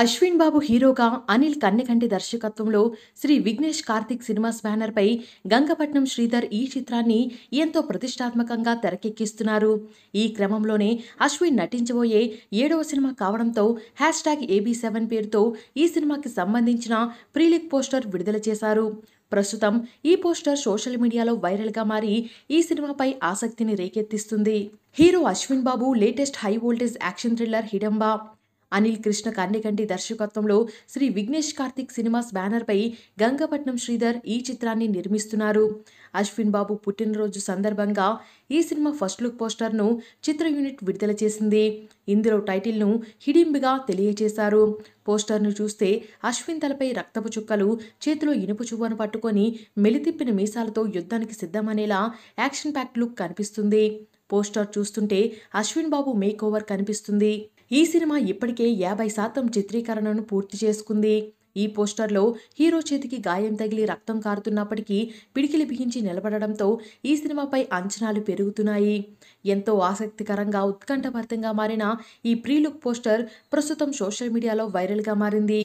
అశ్విన్ బాబు హీరోగా అనిల్ కన్నెకంటి దర్శకత్వంలో శ్రీ విఘ్నేష్ కార్తిక్ సినిమాస్ బ్యానర్పై గంగపట్నం శ్రీధర్ ఈ చిత్రాన్ని ఎంతో ప్రతిష్టాత్మకంగా తెరకెక్కిస్తున్నారు ఈ క్రమంలోనే అశ్విన్ నటించబోయే ఏడవ సినిమా కావడంతో హ్యాష్ ట్యాగ్ ఏబీ సెవెన్ పేరుతో ఈ సినిమాకి సంబంధించిన ప్రీలిక్ పోస్టర్ విడుదల చేశారు ప్రస్తుతం ఈ పోస్టర్ సోషల్ మీడియాలో వైరల్గా మారి ఈ సినిమాపై ఆసక్తిని రేకెత్తిస్తుంది hero Ashwin Babu latest high voltage action thriller Hidimbha Anil Krishna Kanneganti దర్శకత్వంలో శ్రీ విఘ్నేష్ కార్తిక్ సినిమాస్ బ్యానర్పై గంగపట్నం శ్రీధర్ ఈ చిత్రాన్ని నిర్మిస్తున్నారు అశ్విన్ బాబు పుట్టినరోజు సందర్భంగా ఈ సినిమా ఫస్ట్ లుక్ పోస్టర్ను చిత్ర యూనిట్ విడుదల చేసింది ఇందులో టైటిల్ను హిడింబిగా తెలియజేశారు పోస్టర్ను చూస్తే అశ్విన్ తలపై రక్తపు చుక్కలు చేతిలో ఇనుపు చువ్వను పట్టుకొని మెలితిప్పిన మీసాలతో యుద్ధానికి సిద్ధమనేలా యాక్షన్ ప్యాక్ లుక్ కనిపిస్తుంది పోస్టర్ చూస్తుంటే అశ్విన్ బాబు మేక్ ఓవర్ కనిపిస్తుంది ఈ సినిమా ఇప్పటికే యాభై శాతం చిత్రీకరణను పూర్తి చేసుకుంది ఈ పోస్టర్లో హీరో చేతికి గాయం తగిలి రక్తం కారుతున్నప్పటికీ పిడికిలి బిగించి నిలబడడంతో ఈ సినిమాపై అంచనాలు పెరుగుతున్నాయి ఎంతో ఆసక్తికరంగా ఉత్కంఠభరితంగా మారిన ఈ ప్రీలుక్ పోస్టర్ ప్రస్తుతం సోషల్ మీడియాలో వైరల్గా మారింది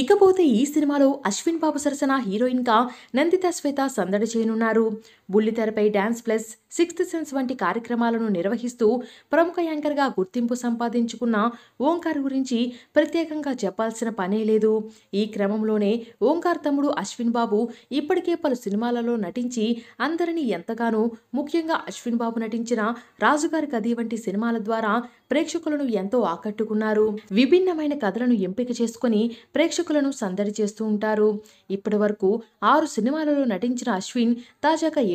ఇకపోతే ఈ సినిమాలో అశ్విన్ బాబు సరసన హీరోయిన్గా నందిత శ్వేత సందడి చేయనున్నారు బుల్లితెరపై డ్యాన్స్ ప్లస్ సిక్స్త్ సెన్స్ వంటి కార్యక్రమాలను నిర్వహిస్తూ ప్రముఖ యాంకర్గా గుర్తింపు సంపాదించుకున్న ఓంకార్ గురించి ప్రత్యేకంగా చెప్పాల్సిన పనే లేదు ఈ క్రమంలోనే ఓంకార్ తమ్ముడు అశ్విన్ బాబు ఇప్పటికే పలు సినిమాలలో నటించి అందరినీ ఎంతగానో ముఖ్యంగా అశ్విన్ బాబు నటించిన రాజుగారి కథ వంటి సినిమాల ద్వారా ప్రేక్షకులను ఎంతో ఆకట్టుకున్నారు విభిన్నమైన కథలను ఎంపిక చేసుకుని ప్రేక్షకులను సందడి చేస్తూ ఉంటారు ఇప్పటి వరకు ఆరు సినిమాలలో నటించిన అశ్విన్ తాజాగా